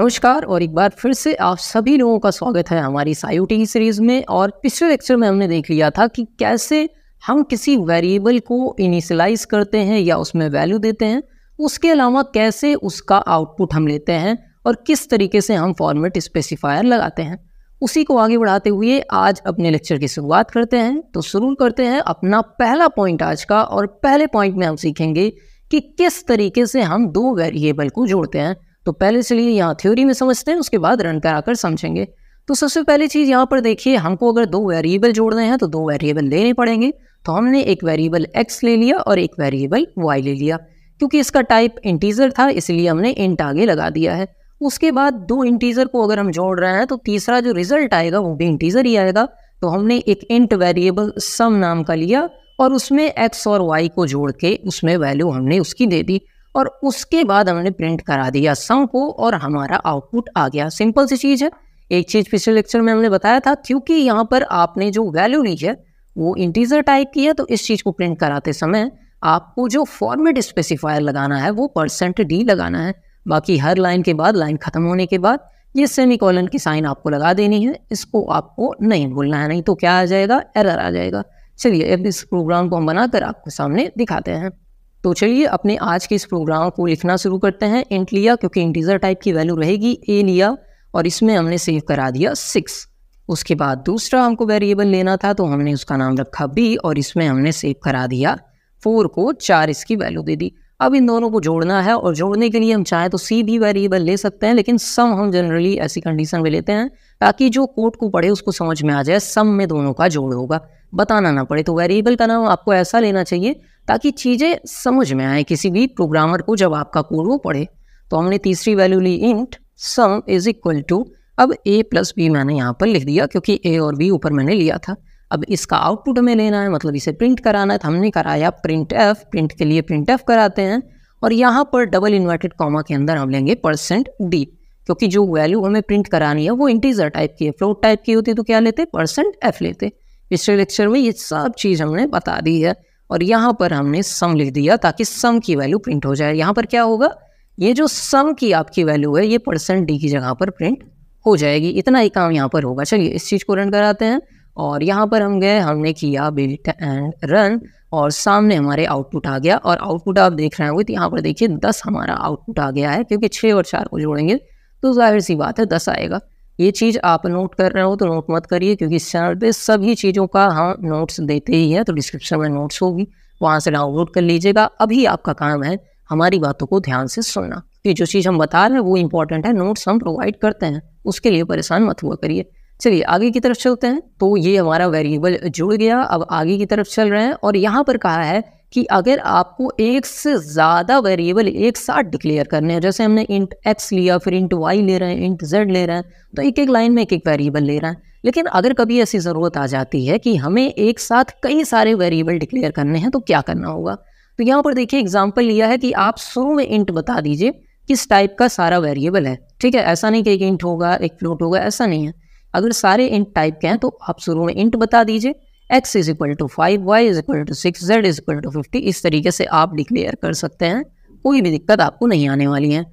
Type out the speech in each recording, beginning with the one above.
नमस्कार और एक बार फिर से आप सभी लोगों का स्वागत है हमारी सायूटी की सीरीज में और पिछले लेक्चर में हमने देख लिया था कि कैसे हम किसी वेरिएबल को इनिशलाइज करते हैं या उसमें वैल्यू देते हैं उसके अलावा कैसे उसका आउटपुट हम लेते हैं और किस तरीके से हम फॉर्मेट स्पेसिफायर लगाते हैं उसी को आगे बढ़ाते हुए आज अपने लेक्चर की शुरुआत करते हैं तो शुरू करते हैं अपना पहला पॉइंट आज का और पहले पॉइंट में हम सीखेंगे कि किस तरीके से हम दो वेरिएबल को जोड़ते हैं तो पहले चलिए यहाँ थ्योरी में समझते हैं उसके बाद रन कराकर समझेंगे तो सबसे पहले चीज़ यहाँ पर देखिए हमको अगर दो वेरिएबल जोड़ने हैं तो दो वेरिएबल लेने पड़ेंगे तो हमने एक वेरिएबल एक्स ले लिया और एक वेरिएबल वाई ले लिया क्योंकि इसका टाइप इंटीजर था इसलिए हमने इंट आगे लगा दिया है उसके बाद दो इंटीजर को अगर हम जोड़ रहे हैं तो तीसरा जो रिजल्ट आएगा वो भी इंटीजर ही आएगा तो हमने एक इंट वेरिएबल सम नाम का लिया और उसमें एक्स और वाई को जोड़ के उसमें वैल्यू हमने उसकी दे दी और उसके बाद हमने प्रिंट करा दिया सम को और हमारा आउटपुट आ गया सिंपल सी चीज़ है एक चीज़ पिछले लेक्चर में हमने बताया था क्योंकि यहाँ पर आपने जो वैल्यू ली है वो इंटीजर टाइप की है तो इस चीज़ को प्रिंट कराते समय आपको जो फॉर्मेट स्पेसिफायर लगाना है वो परसेंट डी लगाना है बाकी हर लाइन के बाद लाइन खत्म होने के बाद ये सेमी कॉलन की साइन आपको लगा देनी है इसको आपको नहीं भूलना है नहीं तो क्या आ जाएगा एरर आ जाएगा चलिए अब इस प्रोग्राम को हम बनाकर आपको सामने दिखाते हैं तो चलिए अपने आज के इस प्रोग्राम को लिखना शुरू करते हैं इंट लिया क्योंकि इंटीजर टाइप की वैल्यू रहेगी ए लिया और इसमें हमने सेव करा दिया सिक्स उसके बाद दूसरा हमको वेरिएबल लेना था तो हमने उसका नाम रखा बी और इसमें हमने सेव करा दिया फोर को चार इसकी वैल्यू दे दी अब इन दोनों को जोड़ना है और जोड़ने के लिए हम चाहें तो सी भी वेरिएबल ले सकते हैं लेकिन सम हम जनरली ऐसी कंडीशन में लेते हैं ताकि जो कोर्ट को पढ़े उसको समझ में आ जाए सम में दोनों का जोड़ होगा बताना ना पड़े तो वेरिएबल का नाम आपको ऐसा लेना चाहिए ताकि चीज़ें समझ में आए किसी भी प्रोग्रामर को जब आपका कोड वो पढ़े तो हमने तीसरी वैल्यू ली int sum is equal to अब ए प्लस बी मैंने यहाँ पर लिख दिया क्योंकि ए और बी ऊपर मैंने लिया था अब इसका आउटपुट हमें लेना है मतलब इसे प्रिंट कराना है तो हमने कराया प्रिंट एफ प्रिंट के लिए प्रिंट एफ कराते हैं और यहाँ पर डबल इन्वर्टेड कॉमा के अंदर हम लेंगे परसेंट डी क्योंकि जो वैल्यू हमें प्रिंट करानी है वो इंटीजर टाइप की है फ्लोट टाइप की होती तो क्या लेते परसेंट एफ लेते पिछले लेक्चर में ये सब चीज़ हमने बता दी है और यहाँ पर हमने सम लिख दिया ताकि सम की वैल्यू प्रिंट हो जाए यहाँ पर क्या होगा ये जो सम की आपकी वैल्यू है ये परसेंट डी की जगह पर प्रिंट हो जाएगी इतना ही काम यहाँ पर होगा चलिए इस चीज़ को रन कराते हैं और यहाँ पर हम गए हमने किया बिल्ट एंड रन और सामने हमारे आउटपुट आ गया और आउटपुट आप देख रहे होंगे तो यहाँ पर देखिए दस हमारा आउटपुट आ गया है क्योंकि छः और चार को जोड़ेंगे तो जाहिर सी बात है दस आएगा ये चीज़ आप नोट कर रहे हो तो नोट मत करिए क्योंकि इस चैनल पे सभी चीज़ों का हम नोट्स देते ही हैं तो डिस्क्रिप्शन में नोट्स होगी वहाँ से डाउनलोड कर लीजिएगा अभी आपका काम है हमारी बातों को ध्यान से सुनना कि जो चीज़ हम बता रहे हैं वो इंपॉर्टेंट है नोट्स हम प्रोवाइड करते हैं उसके लिए परेशान मत हुआ करिए चलिए आगे की तरफ चलते हैं तो ये हमारा वेरिएबल जुड़ गया अब आगे की तरफ चल रहे हैं और यहाँ पर कहा है कि अगर आपको एक से ज़्यादा वेरिएबल एक साथ डिक्लेयर करने हैं जैसे हमने इंट एक्स लिया फिर इंट वाई ले रहे हैं इंट जेड ले रहे हैं तो एक एक लाइन में एक एक वेरिएबल ले रहे हैं लेकिन अगर कभी ऐसी ज़रूरत आ जाती है कि हमें एक साथ कई सारे वेरिएबल डिक्लेयर करने हैं तो क्या करना होगा तो यहाँ पर देखिए एग्जाम्पल लिया है कि आप शुरू में इंट बता दीजिए किस टाइप का सारा वेरिएबल है ठीक है ऐसा नहीं कि एक इंट होगा एक फ्लोट होगा ऐसा नहीं है अगर सारे इंट टाइप के हैं तो आप शुरू में इंट बता दीजिए X is equal to five Y is equal to six Z is equal to fifty इस तरीके से आप डिक्लेयर कर सकते हैं कोई भी दिक्कत आपको नहीं आने वाली है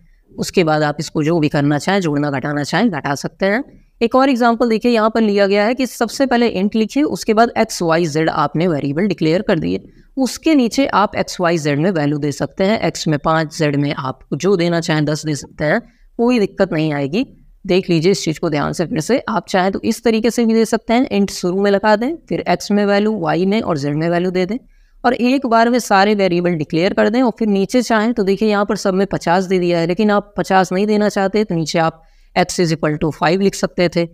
उसके बाद आप इसको जो भी करना चाहें जोड़ना घटाना चाहें घटा सकते हैं एक और एग्जाम्पल देखिए यहाँ पर लिया गया है कि सबसे पहले इंट लिखिए उसके बाद एक्स वाई जेड आपने वेरिएबल डिक्लेयर कर दिए उसके नीचे आप एक्स वाई जेड में वैल्यू दे सकते हैं एक्स में पाँच जेड में आप जो देना चाहें दस दे सकते हैं कोई दिक्कत नहीं आएगी देख लीजिए इस चीज़ को ध्यान से फिर से आप चाहें तो इस तरीके से भी दे सकते हैं इंट शुरू में लगा दें फिर एक्स में वैल्यू वाई में और जेड में वैल्यू दे दें और एक बार में सारे वेरिएबल डिक्लेयर कर दें और फिर नीचे चाहें तो देखिए यहाँ पर सब में पचास दे दिया है लेकिन आप पचास नहीं देना चाहते तो नीचे आप X is equal to five लिख सकते थे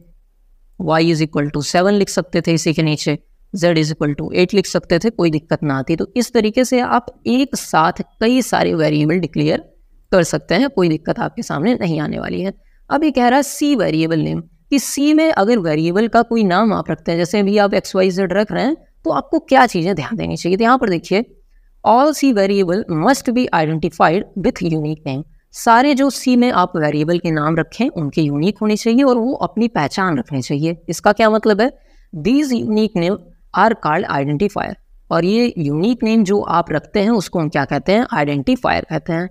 Y is equal to seven लिख सकते थे इसी के नीचे Z is equal to eight लिख सकते थे कोई दिक्कत ना आती तो इस तरीके से आप एक साथ कई सारे वेरिएबल डिक्लेयर कर सकते हैं कोई दिक्कत आपके सामने नहीं आने वाली है अब ये कह रहा है सी वेरिएबल नेम कि सी में अगर वेरिएबल का कोई नाम आप रखते हैं जैसे अभी आप एक्स वाई जेड रख रहे हैं तो आपको क्या चीज़ें ध्यान देनी चाहिए तो यहाँ पर देखिए all C variable must be identified with unique name सारे जो सी में आप वेरिएबल के नाम रखें उनके यूनिक होने चाहिए और वो अपनी पहचान रखने चाहिए इसका क्या मतलब है these unique name are called identifier और ये यूनिक नेम जो आप रखते हैं उसको हम क्या कहते हैं आइडेंटिफायर कहते हैं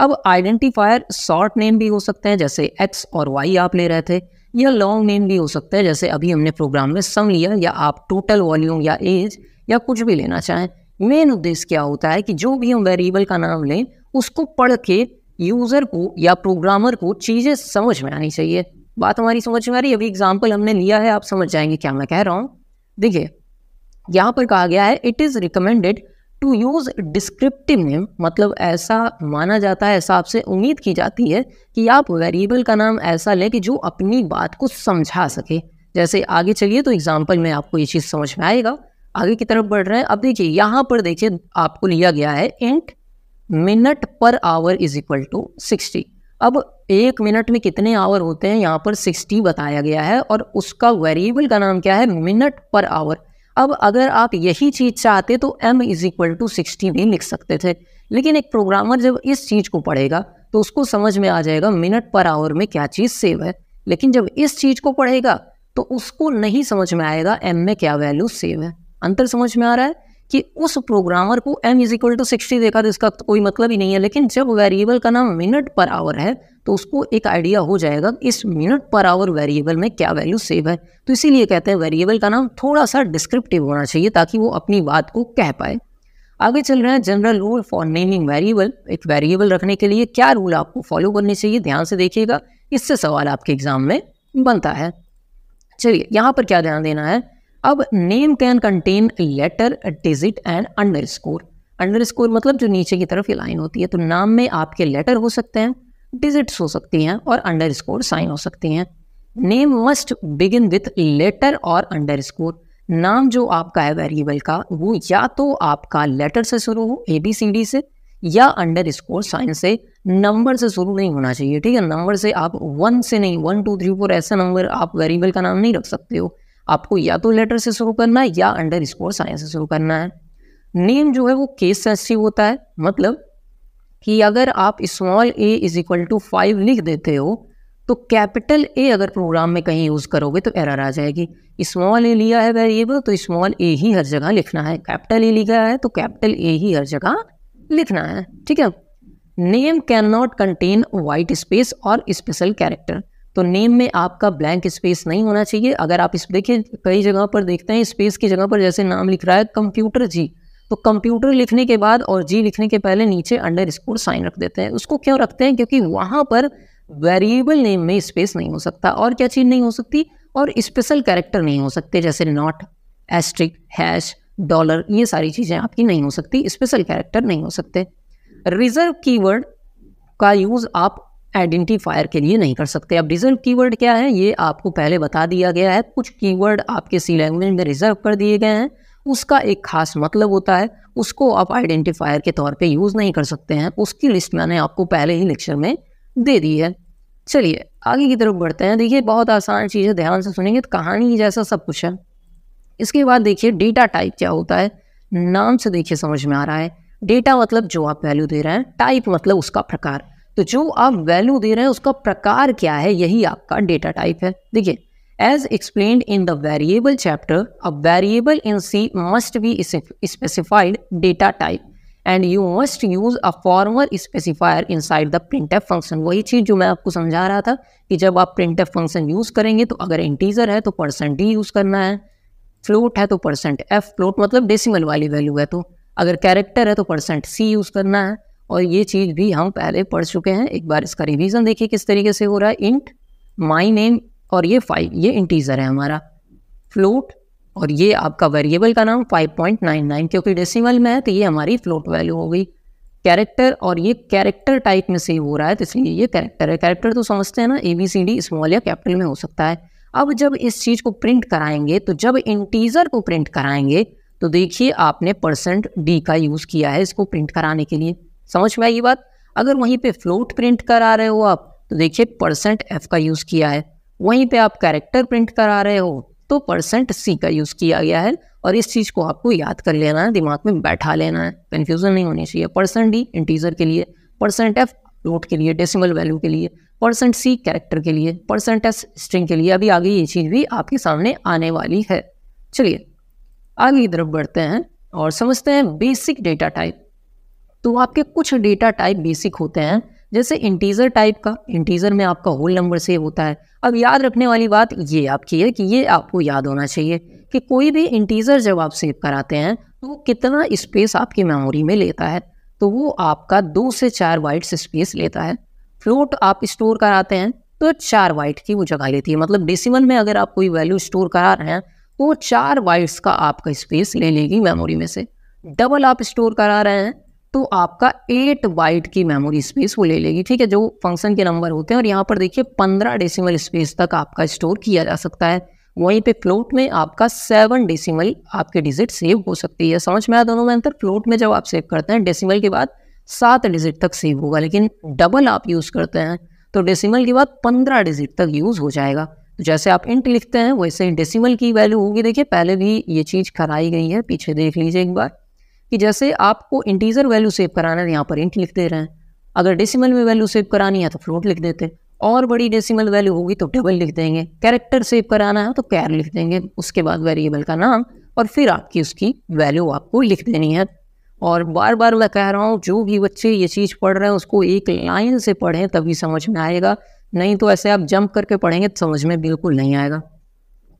अब आइडेंटिफायर शॉर्ट नेम भी हो सकते हैं जैसे एक्स और वाई आप ले रहे थे या लॉन्ग नेम भी हो सकते हैं जैसे अभी हमने प्रोग्राम में सम लिया या आप टोटल वॉल्यूम या एज या कुछ भी लेना चाहें मेन उद्देश्य क्या होता है कि जो भी हम वेरिएबल का नाम लें उसको पढ़ के यूज़र को या प्रोग्रामर को चीज़ें समझ में आनी चाहिए बात हमारी समझ में आ रही है अभी एग्जाम्पल हमने लिया है आप समझ जाएंगे क्या मैं कह रहा हूँ देखिए यहाँ पर कहा गया है it is recommended to use descriptive name मतलब ऐसा माना जाता है ऐसा आपसे उम्मीद की जाती है कि आप वेरिएबल का नाम ऐसा लें कि जो अपनी बात को समझा सके जैसे आगे चलिए तो एग्जाम्पल में आपको ये चीज़ समझ में आएगा आगे की तरफ बढ़ रहे हैं अब देखिए यहाँ पर देखिए आपको लिया गया है int minute per hour is equal to sixty अब एक मिनट में कितने आवर होते हैं यहाँ पर सिक्सटी बताया गया है और उसका वेरिएबल का नाम क्या है मिनट पर आवर अब अगर आप यही चीज़ चाहते तो m is equal to sixty भी लिख सकते थे लेकिन एक प्रोग्रामर जब इस चीज़ को पढ़ेगा तो उसको समझ में आ जाएगा मिनट पर आवर में क्या चीज़ सेव है लेकिन जब इस चीज़ को पढ़ेगा तो उसको नहीं समझ में आएगा एम में क्या वैल्यू सेव है अंतर समझ में आ रहा है कि उस प्रोग्रामर को M is equal to sixty देखा तो इसका कोई मतलब ही नहीं है लेकिन जब वेरिएबल का नाम मिनट पर आवर है तो उसको एक आइडिया हो जाएगा कि इस मिनट पर आवर वेरिएबल में क्या वैल्यू सेव है तो इसीलिए कहते हैं वेरिएबल का नाम थोड़ा सा डिस्क्रिप्टिव होना चाहिए ताकि वो अपनी बात को कह पाए आगे चल रहे हैं general rule for naming variable एक वेरिएबल रखने के लिए क्या रूल आपको फॉलो करने चाहिए ध्यान से देखिएगा इससे सवाल आपके एग्जाम में बनता है चलिए यहाँ पर क्या ध्यान देना है अब name can contain letter digit and underscore underscore मतलब जो नीचे की तरफ ये लाइन होती है तो नाम में आपके लेटर हो सकते हैं डिजिट्स हो सकती हैं और अंडर स्कोर साइन हो सकती हैं name must begin with letter और अंडर स्कोर नाम जो आपका है वेरिएबल का वो या तो आपका लेटर से शुरू हो ए बी सी डी से या अंडर स्कोर साइन से नंबर से शुरू नहीं होना चाहिए ठीक है नंबर से आप वन से नहीं वन टू थ्री फोर ऐसा नंबर आप वेरिएबल का नाम नहीं रख सकते हो आपको या तो लेटर से शुरू करना है या अंडर स्कोर साइंस से शुरू करना है नेम जो है वो केस सेंसिटिव होता है मतलब कि अगर आप small a is equal to five लिख देते हो तो कैपिटल ए अगर प्रोग्राम में कहीं यूज़ करोगे तो एरर आ जाएगी स्मॉल ए लिया है वेरिएबल तो स्मॉल ए ही हर जगह लिखना है कैपिटल ए लिखा है तो कैपिटल ए ही हर जगह लिखना है ठीक है name can not contain white space और स्पेशल कैरेक्टर तो नेम में आपका ब्लैंक स्पेस नहीं होना चाहिए अगर आप इस देखिए कई जगह पर देखते हैं स्पेस की जगह पर जैसे नाम लिख रहा है कंप्यूटर जी तो कंप्यूटर लिखने के बाद और जी लिखने के पहले नीचे अंडर स्कोर साइन रख देते हैं उसको क्यों रखते हैं क्योंकि वहाँ पर वेरिएबल नेम में स्पेस नहीं हो सकता और क्या चीज़ नहीं हो सकती और स्पेशल कैरेक्टर नहीं हो सकते जैसे नॉट एस्ट्रिक हैश डॉलर ये सारी चीज़ें आपकी नहीं हो सकती स्पेशल कैरेक्टर नहीं हो सकते रिजर्व कीवर्ड का यूज़ आप आइडेंटिफायर के लिए नहीं कर सकते अब रिजर्व कीवर्ड क्या है ये आपको पहले बता दिया गया है कुछ कीवर्ड आपके सी लैंग्वेज में रिजर्व कर दिए गए हैं उसका एक खास मतलब होता है उसको आप आइडेंटिफायर के तौर पे यूज़ नहीं कर सकते हैं उसकी लिस्ट मैंने आपको पहले ही लेक्चर में दे दी है चलिए आगे की तरफ बढ़ते हैं देखिए बहुत आसान चीज़ है ध्यान से सुनेंगे तो कहानी जैसा सब कुछ है इसके बाद देखिए डेटा टाइप क्या होता है नाम से देखिए समझ में आ रहा है डेटा मतलब जो आप वैल्यू दे रहे हैं टाइप मतलब उसका प्रकार तो जो आप वैल्यू दे रहे हैं उसका प्रकार क्या है यही आपका डेटा टाइप है देखिए as explain in the variable chapter a variable in C must be specified data type and you must use a format specifier inside the print f function वही चीज़ जो मैं आपको समझा रहा था कि जब आप प्रिंट एफ फंक्शन यूज़ करेंगे तो अगर इंटीजर है तो परसेंट डी यूज़ करना है फ्लोट है तो परसेंट एफ फ्लोट मतलब डेसिमल वाली वैल्यू है तो अगर कैरेक्टर है तो परसेंट सी यूज़ करना है और ये चीज़ भी हम पहले पढ़ चुके हैं एक बार इसका रिवीजन देखिए किस तरीके से हो रहा है इंट माई नेम और ये फाइव ये इंटीजर है हमारा फ्लोट और ये आपका वेरिएबल का नाम 5.99 क्योंकि डेसिमल में है तो ये हमारी फ्लोट वैल्यू हो गई कैरेक्टर और ये कैरेक्टर टाइप में सेव हो रहा है तो इसलिए ये कैरेक्टर है कैरेक्टर तो समझते हैं ना A B C D small या कैपिटल में हो सकता है अब जब इस चीज़ को प्रिंट कराएंगे तो जब इंटीजर को प्रिंट कराएंगे तो देखिए आपने परसेंट डी का यूज़ किया है इसको प्रिंट कराने के लिए समझ में आई बात अगर वहीं पे फ्लोट प्रिंट करा रहे हो आप तो देखिए परसेंट एफ का यूज़ किया है वहीं पे आप कैरेक्टर प्रिंट करा रहे हो तो परसेंट सी का यूज़ किया गया है और इस चीज़ को आपको याद कर लेना है दिमाग में बैठा लेना है कन्फ्यूज़न नहीं होनी चाहिए परसेंट डी इंटीजर के लिए परसेंट एफ फ्लोट के लिए डेसिमल वैल्यू के लिए परसेंट सी कैरेक्टर के लिए परसेंट एस स्ट्रिंग के लिए अभी आगे ये चीज़ भी आपके सामने आने वाली है चलिए आगे की तरफ बढ़ते हैं और समझते हैं बेसिक डेटा टाइप तो आपके कुछ डेटा टाइप बेसिक होते हैं जैसे इंटीजर टाइप का इंटीजर में आपका होल नंबर सेव होता है अब याद रखने वाली बात ये आपकी है कि ये आपको याद होना चाहिए कि कोई भी इंटीजर जब आप सेव कराते हैं तो कितना स्पेस आपकी मेमोरी में लेता है तो वो आपका दो से चार वाइट स्पेस लेता है फ्लोट आप स्टोर कराते हैं तो चार वाइट की वो जगह लेती है मतलब डेसिमल में अगर आप कोई वैल्यू स्टोर करा रहे हैं तो चार वाइट्स का आपका स्पेस ले लेगी मेमोरी में से डबल आप स्टोर करा रहे हैं तो आपका एट वाइट की मेमोरी स्पेस वो ले लेगी ठीक है जो फंक्शन के नंबर होते हैं और यहाँ पर देखिए पंद्रह डेसिमल स्पेस तक आपका स्टोर किया जा सकता है वहीं पे फ्लोट में आपका सेवन डेसिमल आपके डिजिट सेव हो सकती है समझ में आया दोनों में अंतर फ्लोट में जब आप सेव करते हैं डेसिमल के बाद सात डिजिट तक सेव होगा लेकिन डबल आप यूज़ करते हैं तो डेसिमल के बाद पंद्रह डिजिट तक यूज़ हो जाएगा तो जैसे आप इंट लिखते हैं वैसे डेसिमल की वैल्यू होगी देखिए पहले भी ये चीज़ कराई गई है पीछे देख लीजिए एक बार कि जैसे आपको इंटीजर वैल्यू सेव कराना है यहाँ पर इंट लिख दे रहे हैं अगर डेसिमल में वैल्यू सेव करानी है तो फ्लोट लिख देते हैं और बड़ी डेसिमल वैल्यू होगी तो डबल लिख देंगे कैरेक्टर सेव कराना है तो कैर लिख देंगे उसके बाद वेरिएबल का नाम और फिर आपकी उसकी वैल्यू आपको लिख देनी है और बार बार मैं कह रहा हूँ जो भी बच्चे ये चीज़ पढ़ रहे हैं उसको एक लाइन से पढ़ें तभी समझ में आएगा नहीं तो ऐसे आप जंप करके पढ़ेंगे तो समझ में बिल्कुल नहीं आएगा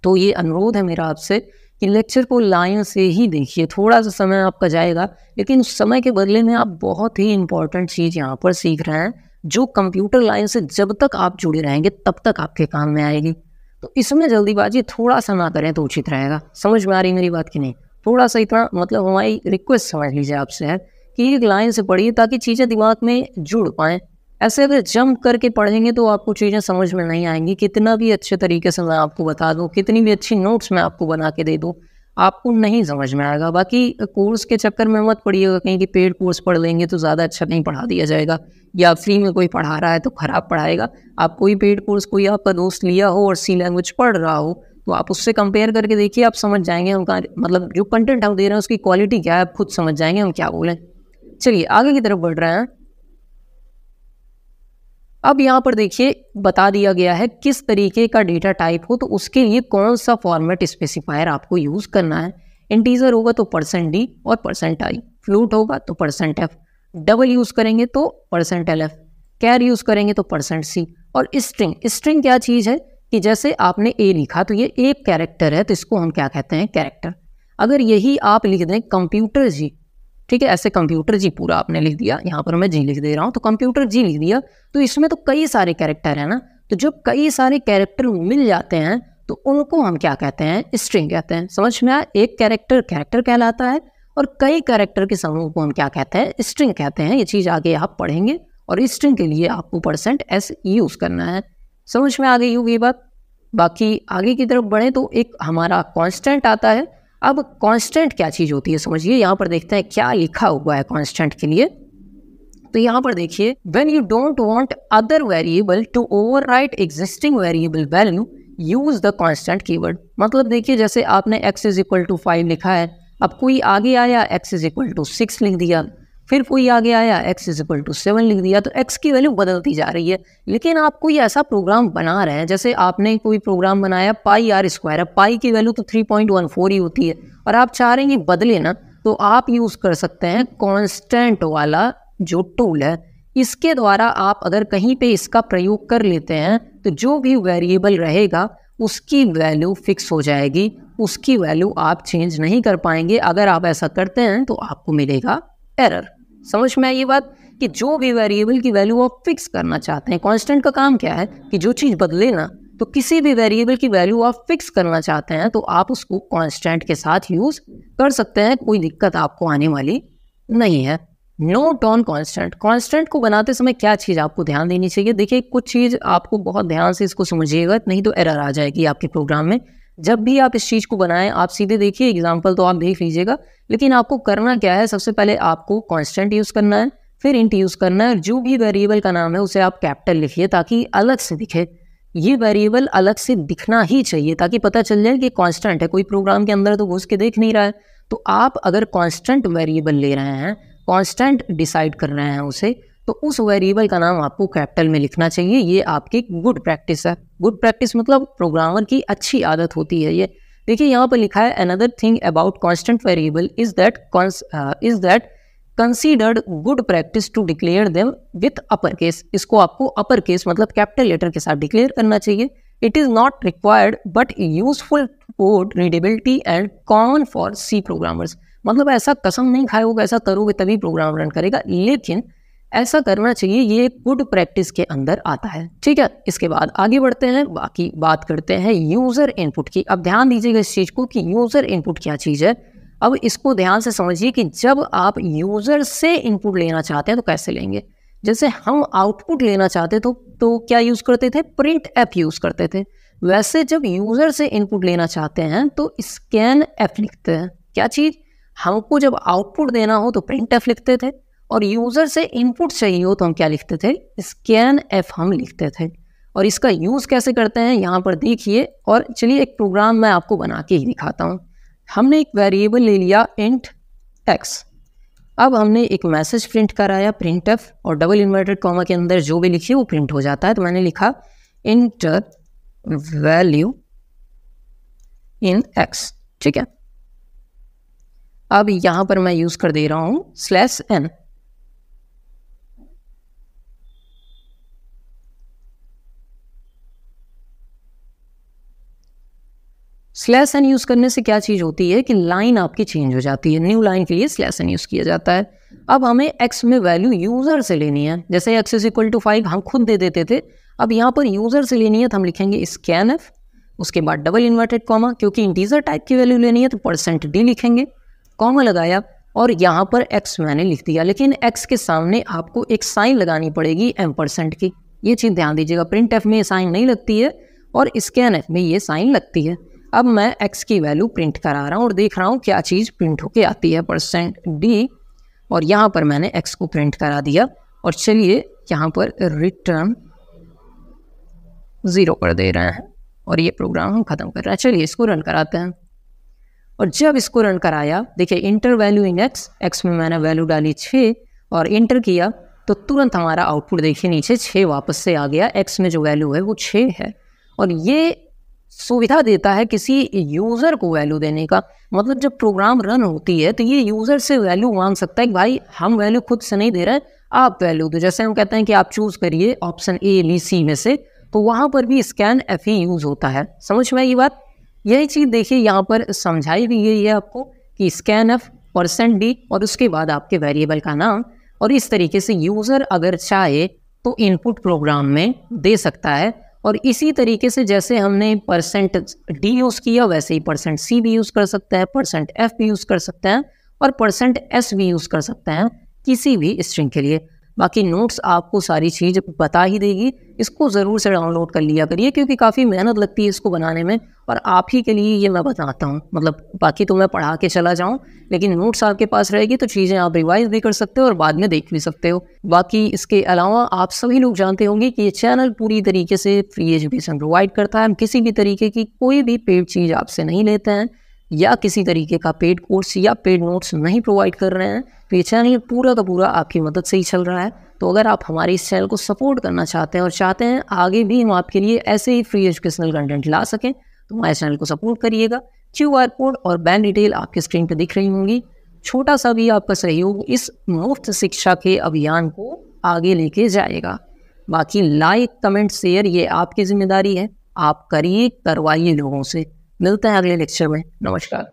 तो ये अनुरोध है मेरा आपसे कि लेक्चर को लाइन से ही देखिए थोड़ा सा समय आपका जाएगा लेकिन समय के बदले में आप बहुत ही इंपॉर्टेंट चीज़ यहाँ पर सीख रहे हैं जो कंप्यूटर लाइन से जब तक आप जुड़े रहेंगे तब तक आपके काम में आएगी तो इसमें जल्दीबाजी थोड़ा सा ना करें तो उचित रहेगा समझ में आ रही मेरी बात की नहीं थोड़ा सा इतना मतलब हमारी रिक्वेस्ट समझ लीजिए आपसे है कि एक लाइन से पढ़िए ताकि चीज़ें दिमाग में जुड़ पाएँ ऐसे अगर जंप करके पढ़ेंगे तो आपको चीज़ें समझ में नहीं आएंगी कितना भी अच्छे तरीके से मैं आपको बता दूँ कितनी भी अच्छी नोट्स मैं आपको बना के दे दूँ आपको नहीं समझ में आएगा बाकी कोर्स के चक्कर में मत पढ़िएगा कहीं कि पेड कोर्स पढ़ लेंगे तो ज़्यादा अच्छा नहीं पढ़ा दिया जाएगा या फ्री में कोई पढ़ा रहा है तो ख़राब पढ़ाएगा आप कोई पेड कोर्स कोई आपका दोस्त लिया हो और सी लैंग्वेज पढ़ रहा हो तो आप उससे कंपेयर करके देखिए आप समझ जाएंगे हम मतलब जो कंटेंट हम दे रहे हैं उसकी क्वालिटी क्या है आप खुद समझ जाएंगे हम क्या बोलें चलिए आगे की तरफ बढ़ रहे हैं अब यहाँ पर देखिए बता दिया गया है किस तरीके का डेटा टाइप हो तो उसके लिए कौन सा फॉर्मेट स्पेसिफायर आपको यूज़ करना है इंटीजर होगा तो परसेंट डी और परसेंट आई फ्लूट होगा तो परसेंट एफ डबल यूज़ करेंगे तो percent l f char use करेंगे तो परसेंट सी और स्ट्रिंग स्ट्रिंग क्या चीज़ है कि जैसे आपने ए लिखा तो ये एक कैरेक्टर है तो इसको हम क्या कहते हैं कैरेक्टर अगर यही आप लिख दें कंप्यूटर जी ठीक है ऐसे कंप्यूटर जी पूरा आपने लिख दिया यहाँ पर मैं जी लिख दे रहा हूँ तो कंप्यूटर जी लिख दिया तो इसमें तो कई सारे कैरेक्टर हैं ना तो जब कई सारे कैरेक्टर मिल जाते हैं तो उनको हम क्या कहते हैं स्ट्रिंग कहते हैं समझ में आया एक कैरेक्टर कैरेक्टर कहलाता है और कई कैरेक्टर के समूह को हम क्या कहते हैं स्ट्रिंग कहते हैं ये चीज़ आगे आप पढ़ेंगे और स्ट्रिंग के लिए आपको परसेंट एस यूज़ करना है समझ में आ गई होगी बात बाकी आगे की तरफ बढ़ें तो एक हमारा कॉन्स्टेंट आता है अब कांस्टेंट क्या चीज़ होती है समझिए यहाँ पर देखते हैं क्या लिखा हुआ है कांस्टेंट के लिए तो यहाँ पर देखिए when you don't want other variable to overwrite existing variable value use the constant keyword मतलब देखिए जैसे आपने x is equal to five लिखा है अब कोई आगे आया x is equal to six लिख दिया फिर कोई आगे आया x is equal to seven लिख दिया तो एक्स की वैल्यू बदलती जा रही है लेकिन आप कोई ऐसा प्रोग्राम बना रहे हैं जैसे आपने कोई प्रोग्राम बनाया पाई आर स्क्वायर अब पाई की वैल्यू तो थ्री पॉइंट वन फोर ही होती है और आप चाह रहे हैं बदले ना तो आप यूज़ कर सकते हैं कॉन्स्टेंट वाला जो टूल है इसके द्वारा आप अगर कहीं पे इसका प्रयोग कर लेते हैं तो जो भी वेरिएबल रहेगा उसकी वैल्यू फिक्स हो जाएगी उसकी वैल्यू आप चेंज नहीं कर पाएंगे अगर आप ऐसा करते हैं तो आपको मिलेगा एरर समझ में आई ये बात कि जो भी वेरिएबल की वैल्यू आप फिक्स करना चाहते हैं कॉन्स्टेंट का काम क्या है कि जो चीज़ बदले ना तो किसी भी वेरिएबल की वैल्यू आप फिक्स करना चाहते हैं तो आप उसको कॉन्स्टेंट के साथ यूज़ कर सकते हैं कोई दिक्कत आपको आने वाली नहीं है नो टॉन कॉन्स्टेंट कॉन्स्टेंट को बनाते समय क्या चीज़ आपको ध्यान देनी चाहिए देखिए कुछ चीज़ आपको बहुत ध्यान से इसको समझिएगा नहीं तो एरर आ जाएगी आपके प्रोग्राम में जब भी आप इस चीज़ को बनाएं आप सीधे देखिए एग्जाम्पल तो आप देख लीजिएगा लेकिन आपको करना क्या है सबसे पहले आपको कॉन्स्टेंट यूज़ करना है फिर इंट यूज़ करना है और जो भी वेरिएबल का नाम है उसे आप कैपिटल लिखिए ताकि अलग से दिखे ये वेरिएबल अलग से दिखना ही चाहिए ताकि पता चल जाए कि कॉन्स्टेंट है कोई प्रोग्राम के अंदर तो घुस के देख नहीं रहा है तो आप अगर कॉन्स्टेंट वेरिएबल ले रहे हैं कॉन्स्टेंट डिसाइड कर रहे हैं उसे तो उस वेरिएबल का नाम आपको कैपिटल में लिखना चाहिए ये आपकी गुड प्रैक्टिस है गुड प्रैक्टिस मतलब प्रोग्रामर की अच्छी आदत होती है ये देखिए यहाँ पर लिखा है another thing about constant variable is that is that considered good practice to declare them with upper case इसको आपको अपर केस मतलब कैपिटल लेटर के साथ डिक्लेयर करना चाहिए it is not required but useful code readability and common for C programmers मतलब ऐसा कसम नहीं खाए होगा ऐसा करोगे तभी प्रोग्राम रन करेगा लेकिन ऐसा करना चाहिए ये गुड प्रैक्टिस के अंदर आता है ठीक है इसके बाद आगे बढ़ते हैं बाकी बात करते हैं यूज़र इनपुट की अब ध्यान दीजिएगा इस चीज़ को कि यूज़र इनपुट क्या चीज़ है अब इसको ध्यान से समझिए कि जब आप यूज़र से इनपुट लेना चाहते हैं तो कैसे लेंगे जैसे हम आउटपुट लेना चाहते तो तो क्या यूज़ करते थे प्रिंट ऐप यूज़ करते थे वैसे जब यूज़र से इनपुट लेना चाहते हैं तो स्कैन ऐप लिखते हैं क्या चीज़ हमको जब आउटपुट देना हो तो प्रिंट ऐप लिखते थे और यूज़र से इनपुट चाहिए हो तो हम क्या लिखते थे स्कैन एफ हम लिखते थे और इसका यूज़ कैसे करते हैं यहाँ पर देखिए और चलिए एक प्रोग्राम मैं आपको बना के ही दिखाता हूँ हमने एक वेरिएबल ले लिया इंट एक्स अब हमने एक मैसेज प्रिंट कराया प्रिंट एफ और डबल इन्वर्टेड कॉमा के अंदर जो भी लिखिए वो प्रिंट हो जाता है तो मैंने लिखा इंट वैल्यू इन एक्स ठीक है अब यहाँ पर मैं यूज़ कर दे रहा हूँ slash n slash n use करने से क्या चीज़ होती है कि लाइन आपकी चेंज हो जाती है न्यू लाइन के लिए स्लैश एन यूज़ किया जाता है अब हमें एक्स में वैल्यू यूज़र से लेनी है जैसे x is equal to five हम खुद दे देते थे अब यहाँ पर यूज़र से लेनी है तो हम लिखेंगे स्कैन एफ उसके बाद डबल इन्वर्टेड कॉमा क्योंकि इंटीजर टाइप की वैल्यू लेनी है तो परसेंट डी लिखेंगे कॉमा लगाया और यहाँ पर एक्स मैंने लिख दिया लेकिन एक्स के सामने आपको एक साइन लगानी पड़ेगी एम परसेंट की ये चीज़ ध्यान दीजिएगा प्रिंट एफ में ये साइन नहीं लगती है और स्कैन एफ में ये साइन लगती है अब मैं x की वैल्यू प्रिंट करा रहा हूँ और देख रहा हूँ क्या चीज़ प्रिंट होके आती है परसेंट डी और यहाँ पर मैंने x को प्रिंट करा दिया और चलिए यहाँ पर रिटर्न ज़ीरो कर दे रहे हैं और ये प्रोग्राम हम ख़त्म कर रहे हैं चलिए इसको रन कराते हैं और जब इसको रन कराया देखिए enter value in x x में मैंने वैल्यू डाली छः और इंटर किया तो तुरंत हमारा आउटपुट देखिए नीचे छः वापस से आ गया एक्स में जो वैल्यू है वो छः है और ये सुविधा देता है किसी यूज़र को वैल्यू देने का मतलब जब प्रोग्राम रन होती है तो ये यूज़र से वैल्यू मांग सकता है कि भाई हम वैल्यू खुद से नहीं दे रहे आप वैल्यू दो जैसे हम कहते हैं कि आप चूज़ करिए ऑप्शन ए बी सी में से तो वहां पर भी स्कैन एफ ई यूज़ होता है समझ में ये बात यही चीज़ देखिए यहाँ पर समझाई भी गई है आपको कि स्कैन एफ परसेंट डी और उसके बाद आपके वेरिएबल का नाम और इस तरीके से यूज़र अगर चाहे तो इनपुट प्रोग्राम में दे सकता है और इसी तरीके से जैसे हमने परसेंट डी यूज़ किया वैसे ही परसेंट सी भी यूज़ कर सकते हैं परसेंट एफ भी यूज़ कर सकते हैं और परसेंट एस भी यूज़ कर सकते हैं किसी भी स्ट्रिंग के लिए बाकी नोट्स आपको सारी चीज़ बता ही देगी इसको ज़रूर से डाउनलोड कर लिया करिए क्योंकि काफ़ी मेहनत लगती है इसको बनाने में और आप ही के लिए ये मैं बताता हूँ मतलब बाकी तो मैं पढ़ा के चला जाऊँ लेकिन नोट्स आपके पास रहेगी तो चीज़ें आप रिवाइज भी कर सकते हो और बाद में देख भी सकते हो बाकी इसके अलावा आप सभी लोग जानते होंगे कि ये चैनल पूरी तरीके से फ्री एजुकेशन प्रोवाइड करता है हम किसी भी तरीके की कोई भी पेड चीज़ आपसे नहीं लेते हैं या किसी तरीके का पेड कोर्स या पेड नोट्स नहीं प्रोवाइड कर रहे हैं तो ये चैनल पूरा का पूरा आपकी मदद से ही चल रहा है तो अगर आप हमारे इस चैनल को सपोर्ट करना चाहते हैं और चाहते हैं आगे भी हम आपके लिए ऐसे ही फ्री एजुकेशनल कंटेंट ला सकें तो हमारे चैनल को सपोर्ट करिएगा क्यू आर कोड और बैंक डिटेल आपके स्क्रीन पर दिख रही होंगी छोटा सा भी आपका सहयोग इस मुफ्त शिक्षा के अभियान को आगे लेके जाएगा बाकी लाइक कमेंट शेयर ये आपकी जिम्मेदारी है आप करिए करवाइए लोगों से मिलते हैं अगले लेक्चर में नमस्कार